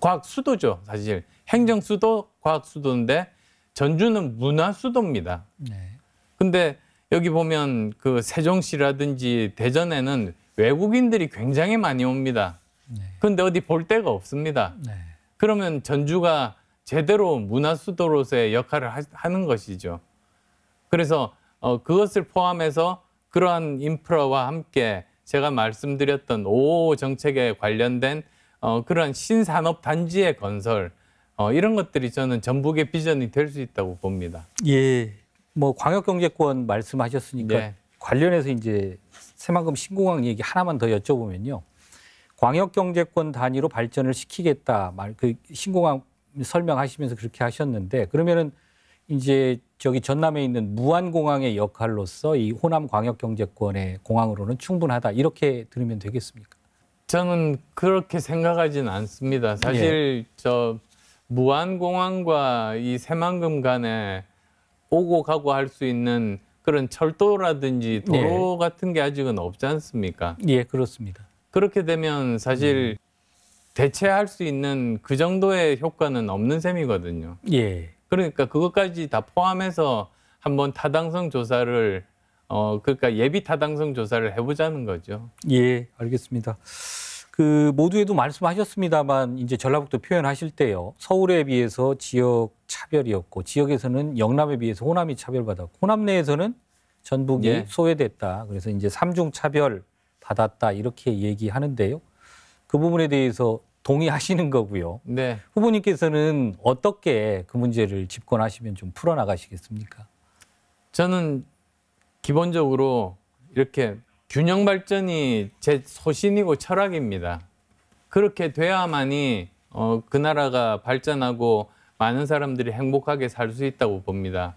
과학 수도죠, 사실. 행정 수도, 과학 수도인데 전주는 문화 수도입니다. 네. 근데 여기 보면 그 세종시라든지 대전에는 외국인들이 굉장히 많이 옵니다. 그런데 네. 어디 볼 데가 없습니다. 네. 그러면 전주가 제대로 문화 수도로서의 역할을 하, 는 것이죠. 그래서 어, 그것을 포함해서 그러한 인프라와 함께 제가 말씀드렸던 오 정책에 관련된 어, 그런 신산업 단지의 건설 어, 이런 것들이 저는 전북의 비전이 될 수 있다고 봅니다. 예, 뭐 광역경제권 말씀하셨으니까 네. 관련해서 이제 새만금 신공항 얘기 하나만 더 여쭤보면요. 광역경제권 단위로 발전을 시키겠다 말 그 신공항 설명하시면서 그렇게 하셨는데 그러면은 이제 저기 전남에 있는 무안공항의 역할로서 이 호남 광역경제권의 공항으로는 충분하다 이렇게 들으면 되겠습니까? 저는 그렇게 생각하진 않습니다. 사실 예. 저 무안공항과 이 새만금 간에 오고 가고 할 수 있는 그런 철도라든지 네. 도로 예. 같은 게 아직은 없지 않습니까? 예, 그렇습니다. 그렇게 되면 사실 음. 대체할 수 있는 그 정도의 효과는 없는 셈이거든요. 예. 그러니까 그것까지 다 포함해서 한번 타당성 조사를 어, 그러니까 예비 타당성 조사를 해보자는 거죠. 예, 알겠습니다. 그 모두에도 말씀하셨습니다만 이제 전라북도 표현하실 때요. 서울에 비해서 지역 차별이었고 지역에서는 영남에 비해서 호남이 차별받았고 호남 내에서는 전북이 예. 소외됐다. 그래서 이제 삼중 차별 받았다 이렇게 얘기하는데요. 그 부분에 대해서 동의하시는 거고요. 네. 후보님께서는 어떻게 그 문제를 집권하시면 좀 풀어나가시겠습니까? 저는 기본적으로 이렇게 균형 발전이 제 소신이고 철학입니다. 그렇게 돼야만이 어, 그 나라가 발전하고 많은 사람들이 행복하게 살 수 있다고 봅니다.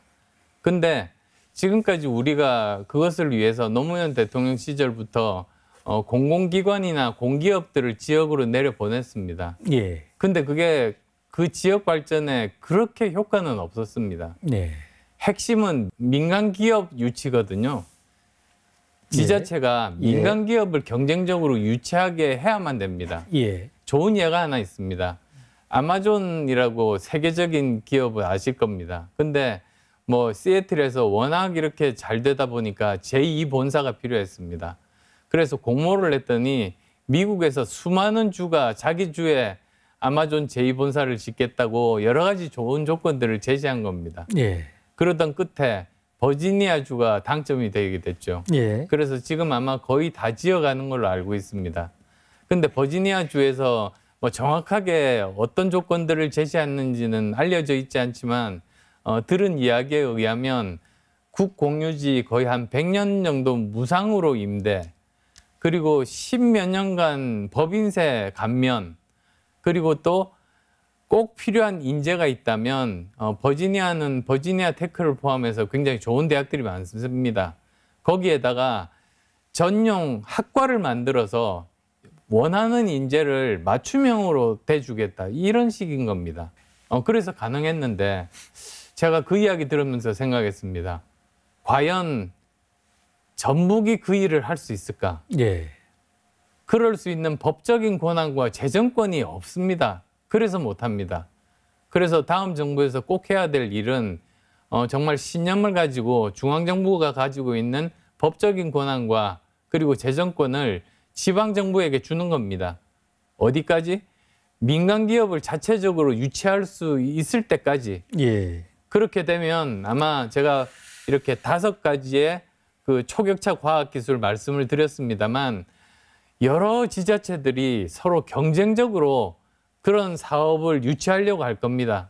근데 지금까지 우리가 그것을 위해서 노무현 대통령 시절부터 어, 공공기관이나 공기업들을 지역으로 내려보냈습니다. 예. 근데 그게 그 지역 발전에 그렇게 효과는 없었습니다. 예. 핵심은 민간 기업 유치거든요. 지자체가 예. 민간 예. 기업을 경쟁적으로 유치하게 해야만 됩니다. 예. 좋은 예가 하나 있습니다. 아마존이라고 세계적인 기업을 아실 겁니다. 근데 뭐 시애틀에서 워낙 이렇게 잘 되다 보니까 제2 본사가 필요했습니다. 그래서 공모를 했더니 미국에서 수많은 주가 자기 주에 아마존 제2 본사를 짓겠다고 여러 가지 좋은 조건들을 제시한 겁니다. 예. 그러던 끝에 버지니아주가 당점이 되게 됐죠. 예. 그래서 지금 아마 거의 다 지어가는 걸로 알고 있습니다. 근데 버지니아주에서 뭐 정확하게 어떤 조건들을 제시했는지는 알려져 있지 않지만 어, 들은 이야기에 의하면 국공유지 거의 한 100년 정도 무상으로 임대 그리고 십몇 년간 법인세 감면 그리고 또꼭 필요한 인재가 있다면 어, 버지니아는 버지니아 테크를 포함해서 굉장히 좋은 대학들이 많습니다. 거기에다가 전용 학과를 만들어서 원하는 인재를 맞춤형으로 대주겠다 이런 식인 겁니다. 어, 그래서 가능했는데 제가 그 이야기 들으면서 생각했습니다. 과연 전북이 그 일을 할 수 있을까? 예. 그럴 수 있는 법적인 권한과 재정권이 없습니다. 그래서 못합니다. 그래서 다음 정부에서 꼭 해야 될 일은 어, 정말 신념을 가지고 중앙정부가 가지고 있는 법적인 권한과 그리고 재정권을 지방정부에게 주는 겁니다. 어디까지? 민간기업을 자체적으로 유치할 수 있을 때까지. 예. 그렇게 되면 아마 제가 이렇게 다섯 가지의 그 초격차 과학기술 말씀을 드렸습니다만 여러 지자체들이 서로 경쟁적으로 그런 사업을 유치하려고 할 겁니다.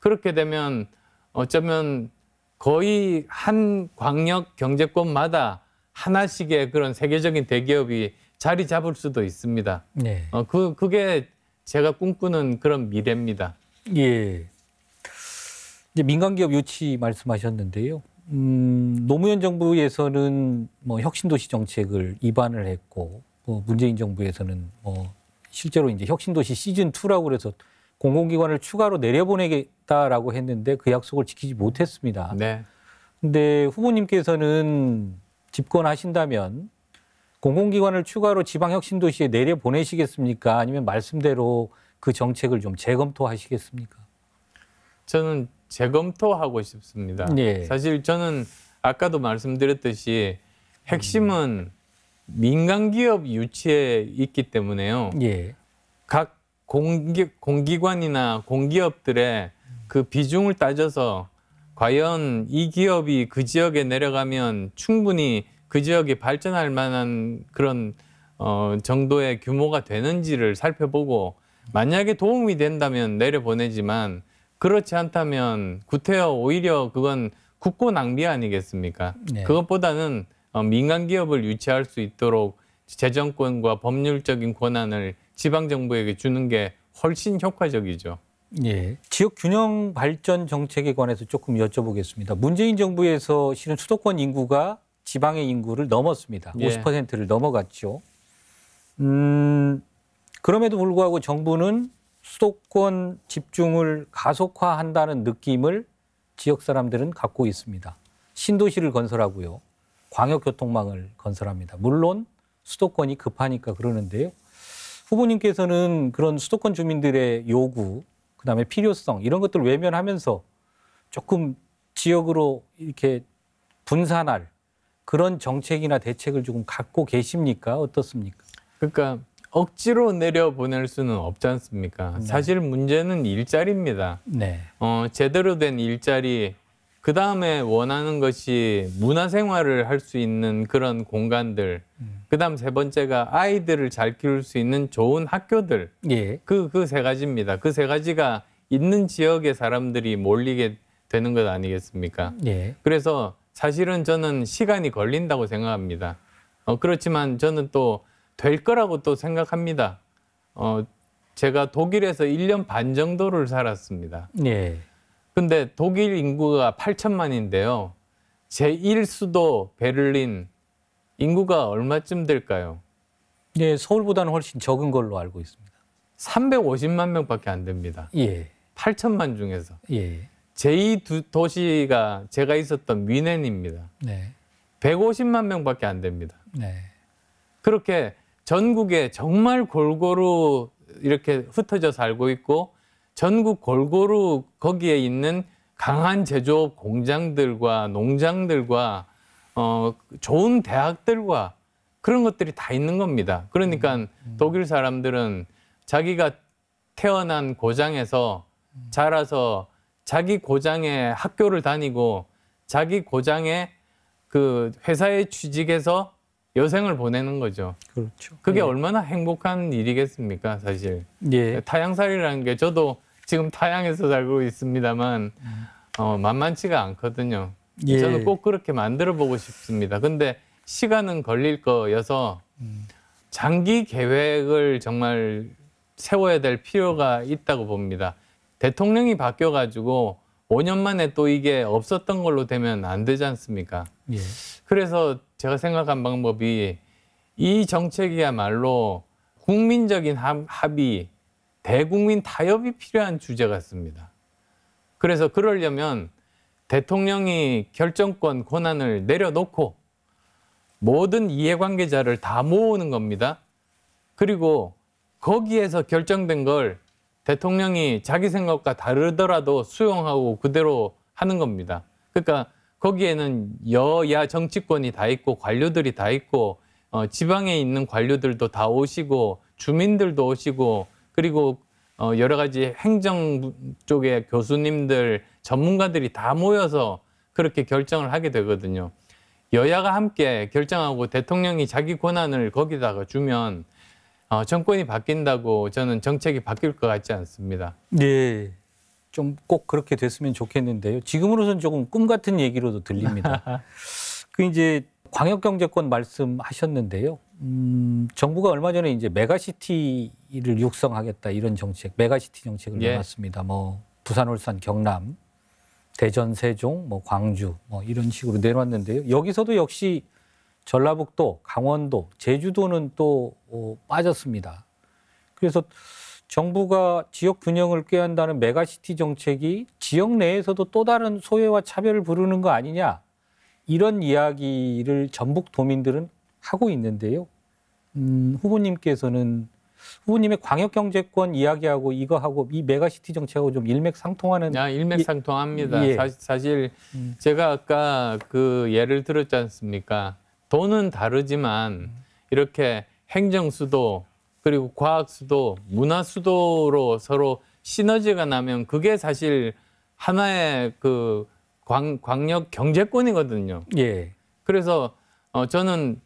그렇게 되면 어쩌면 거의 한 광역 경제권마다 하나씩의 그런 세계적인 대기업이 자리 잡을 수도 있습니다. 네. 어, 그, 그게 제가 꿈꾸는 그런 미래입니다. 예. 이제 민간기업 유치 말씀하셨는데요. 음, 노무현 정부에서는 뭐 혁신도시 정책을 입안을 했고, 뭐 문재인 정부에서는 뭐 실제로 이제 혁신도시 시즌 2라고 그래서 공공기관을 추가로 내려보내겠다라고 했는데 그 약속을 지키지 못했습니다. 네. 근데 후보님께서는 집권하신다면 공공기관을 추가로 지방혁신도시에 내려보내시겠습니까? 아니면 말씀대로 그 정책을 좀 재검토하시겠습니까? 저는 재검토하고 싶습니다. 네. 사실 저는 아까도 말씀드렸듯이 핵심은 민간 기업 유치에 있기 때문에요. 예. 각 공기, 공기관이나 공기업들의 그 비중을 따져서 과연 이 기업이 그 지역에 내려가면 충분히 그 지역이 발전할 만한 그런 어, 정도의 규모가 되는지를 살펴보고 만약에 도움이 된다면 내려보내지만 그렇지 않다면 구태여 오히려 그건 국고 낭비 아니겠습니까? 네. 그것보다는 어, 민간 기업을 유치할 수 있도록 재정권과 법률적인 권한을 지방 정부에게 주는 게 훨씬 효과적이죠. 예. 지역 균형 발전 정책에 관해서 조금 여쭤보겠습니다. 문재인 정부에서 실은 수도권 인구가 지방의 인구를 넘었습니다. 예. 50%를 넘어갔죠. 음, 그럼에도 불구하고 정부는 수도권 집중을 가속화한다는 느낌을 지역 사람들은 갖고 있습니다. 신도시를 건설하고요. 광역교통망을 건설합니다. 물론 수도권이 급하니까 그러는데요. 후보님께서는 그런 수도권 주민들의 요구, 그다음에 필요성 이런 것들 을 외면하면서 조금 지역으로 이렇게 분산할 그런 정책이나 대책을 조금 갖고 계십니까? 어떻습니까? 그러니까 억지로 내려보낼 수는 없지 않습니까? 네. 사실 문제는 일자리입니다. 네. 어, 제대로 된 일자리 그 다음에 원하는 것이 문화생활을 할 수 있는 그런 공간들. 음. 그 다음 세 번째가 아이들을 잘 키울 수 있는 좋은 학교들. 예. 그, 그 세 가지입니다. 그 세 가지가 있는 지역의 사람들이 몰리게 되는 것 아니겠습니까? 예. 그래서 사실은 저는 시간이 걸린다고 생각합니다. 어, 그렇지만 저는 또 될 거라고 또 생각합니다. 어, 제가 독일에서 1년 반 정도를 살았습니다. 예. 근데 독일 인구가 8천만인데요. 제1수도 베를린 인구가 얼마쯤 될까요? 예, 서울보다는 훨씬 적은 걸로 알고 있습니다. 350만 명밖에 안 됩니다. 예. 8천만 중에서. 예. 제2 도시가 제가 있었던 위넨입니다. 네. 150만 명밖에 안 됩니다. 네. 그렇게 전국에 정말 골고루 이렇게 흩어져 살고 있고 전국 골고루 거기에 있는 강한 제조업 공장들과 농장들과 어, 좋은 대학들과 그런 것들이 다 있는 겁니다. 그러니까 음, 음. 독일 사람들은 자기가 태어난 고장에서 자라서 자기 고장에 학교를 다니고 자기 고장에 그 회사에 취직해서 여생을 보내는 거죠. 그렇죠. 그게 네. 얼마나 행복한 일이겠습니까, 사실. 예. 네, 타향살이라는 게 저도 지금 타향에서 살고 있습니다만 음. 어, 만만치가 않거든요. 예. 저는 꼭 그렇게 만들어 보고 싶습니다. 근데 시간은 걸릴 거여서 음. 장기 계획을 정말 세워야 될 필요가 있다고 봅니다. 대통령이 바뀌어 가지고 5년 만에 또 이게 없었던 걸로 되면 안 되지 않습니까? 예. 그래서 제가 생각한 방법이 이 정책이야말로 국민적인 합의, 대국민 타협이 필요한 주제 같습니다. 그래서 그러려면 대통령이 결정권 권한을 내려놓고 모든 이해관계자를 다 모으는 겁니다. 그리고 거기에서 결정된 걸 대통령이 자기 생각과 다르더라도 수용하고 그대로 하는 겁니다. 그러니까 거기에는 여야 정치권이 다 있고 관료들이 다 있고 어, 지방에 있는 관료들도 다 오시고 주민들도 오시고 그리고 어, 여러 가지 행정 쪽의 교수님들 전문가들이 다 모여서 그렇게 결정을 하게 되거든요. 여야가 함께 결정하고 대통령이 자기 권한을 거기다가 주면 어, 정권이 바뀐다고 저는 정책이 바뀔 것 같지 않습니다. 네. 예. 좀꼭 그렇게 됐으면 좋겠는데요. 지금으로선 조금 꿈 같은 얘기로도 들립니다. 그 이제 광역경제권 말씀하셨는데요. 음, 정부가 얼마 전에 이제 메가시티를 육성하겠다 이런 정책, 메가시티 정책을 예. 내놨습니다. 뭐 부산, 울산, 경남, 대전, 세종, 뭐 광주 뭐 이런 식으로 내놨는데요. 여기서도 역시 전라북도, 강원도, 제주도는 또 어, 빠졌습니다. 그래서 정부가 지역 균형을 꾀한다는 메가시티 정책이 지역 내에서도 또 다른 소외와 차별을 부르는 거 아니냐 이런 이야기를 전북 도민들은 하고 있는데요. 음, 후보님께서는 후보님의 광역 경제권 이야기하고 이거하고 이 메가시티 정책하고 좀 일맥상통하는 야, 아, 일맥상통합니다. 예. 사, 실 음. 제가 아까 그 예를 들었지 않습니까? 돈은 다르지만 이렇게 행정 수도 그리고 과학 수도 문화 수도로 서로 시너지가 나면 그게 사실 하나의 그 광, 광역 경제권이거든요. 예. 그래서 어, 저는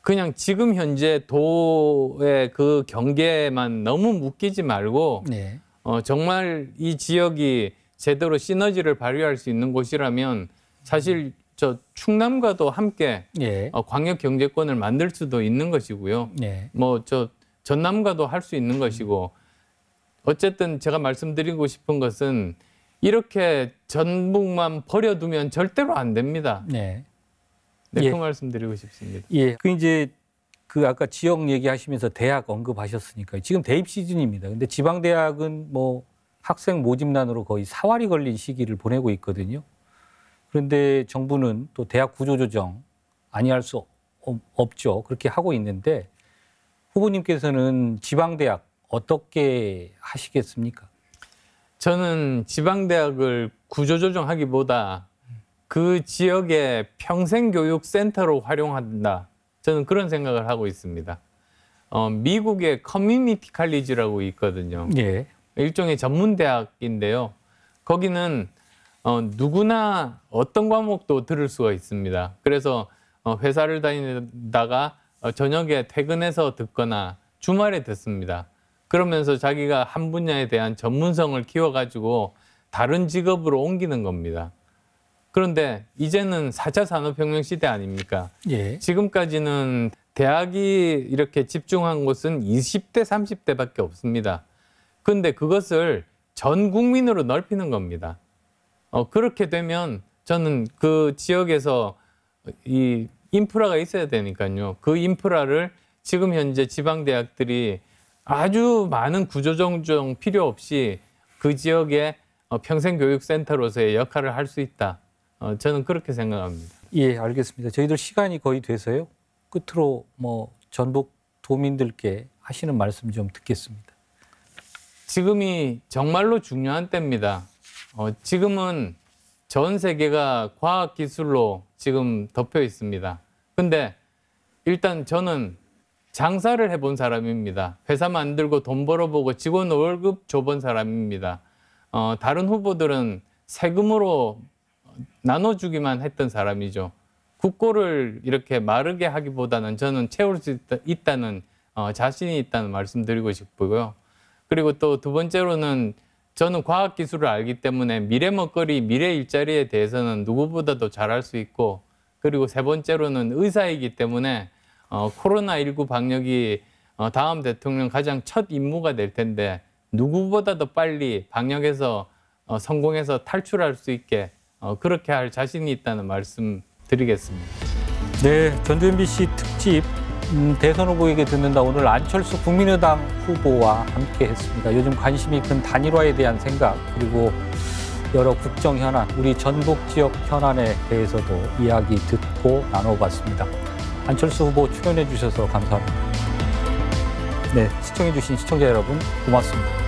그냥 지금 현재 도의 그 경계만 너무 묶이지 말고 네. 어, 정말 이 지역이 제대로 시너지를 발휘할 수 있는 곳이라면 사실 저 충남과도 함께 예. 어, 광역 경제권을 만들 수도 있는 것이고요. 예. 뭐저 전남과도 할 수 있는 것이고 어쨌든 제가 말씀드리고 싶은 것은 이렇게 전북만 버려두면 절대로 안 됩니다. 네. 네, 예. 그 말씀드리고 싶습니다. 예. 그 이제 그 아까 지역 얘기하시면서 대학 언급하셨으니까 지금 대입 시즌입니다. 근데 지방 대학은 뭐 학생 모집난으로 거의 사활이 걸린 시기를 보내고 있거든요. 그런데 정부는 또 대학 구조조정 아니할 수 없죠. 그렇게 하고 있는데 후보님께서는 지방대학 어떻게 하시겠습니까? 저는 지방대학을 구조조정하기보다 그 지역의 평생교육센터로 활용한다. 저는 그런 생각을 하고 있습니다. 어, 미국의 커뮤니티 칼리지라고 있거든요. 예. 일종의 전문대학인데요. 거기는 어, 누구나 어떤 과목도 들을 수가 있습니다. 그래서 어, 회사를 다니다가 어, 저녁에 퇴근해서 듣거나 주말에 듣습니다. 그러면서 자기가 한 분야에 대한 전문성을 키워가지고 다른 직업으로 옮기는 겁니다. 그런데 이제는 4차 산업혁명 시대 아닙니까? 예. 지금까지는 대학이 이렇게 집중한 곳은 20대, 30대밖에 없습니다. 근데 그것을 전 국민으로 넓히는 겁니다. 어, 그렇게 되면 저는 그 지역에서 이 인프라가 있어야 되니까요. 그 인프라를 지금 현재 지방 대학들이 아주 많은 구조조정 필요 없이 그 지역의 어, 평생교육센터로서의 역할을 할 수 있다. 어, 저는 그렇게 생각합니다. 예, 알겠습니다. 저희들 시간이 거의 돼서요. 끝으로 뭐 전북 도민들께 하시는 말씀 좀 듣겠습니다. 지금이 정말로 중요한 때입니다. 어, 지금은 전 세계가 과학 기술로 지금 덮여 있습니다. 근데 일단 저는 장사를 해본 사람입니다. 회사 만들고 돈 벌어보고 직원 월급 줘본 사람입니다. 어, 다른 후보들은 세금으로 나눠주기만 했던 사람이죠. 국고를 이렇게 마르게 하기보다는 저는 채울 수 있다, 는 어, 자신이 있다는 말씀드리고 싶고요. 그리고 또 두 번째로는 저는 과학 기술을 알기 때문에 미래 먹거리, 미래 일자리에 대해서는 누구보다도 잘할 수 있고 그리고 세 번째로는 의사이기 때문에 어, 코로나19 방역이 어, 다음 대통령 가장 첫 임무가 될 텐데 누구보다도 빨리 방역에서 어, 성공해서 탈출할 수 있게 어, 그렇게 할 자신이 있다는 말씀 드리겠습니다. 네, 전주 MBC 특집 음, 대선 후보에게 듣는다 오늘 안철수 국민의당 후보와 함께했습니다. 요즘 관심이 큰 단일화에 대한 생각 그리고 여러 국정 현안, 우리 전북 지역 현안에 대해서도 이야기 듣고 나눠봤습니다. 안철수 후보 출연해 주셔서 감사합니다. 네, 시청해 주신 시청자 여러분 고맙습니다.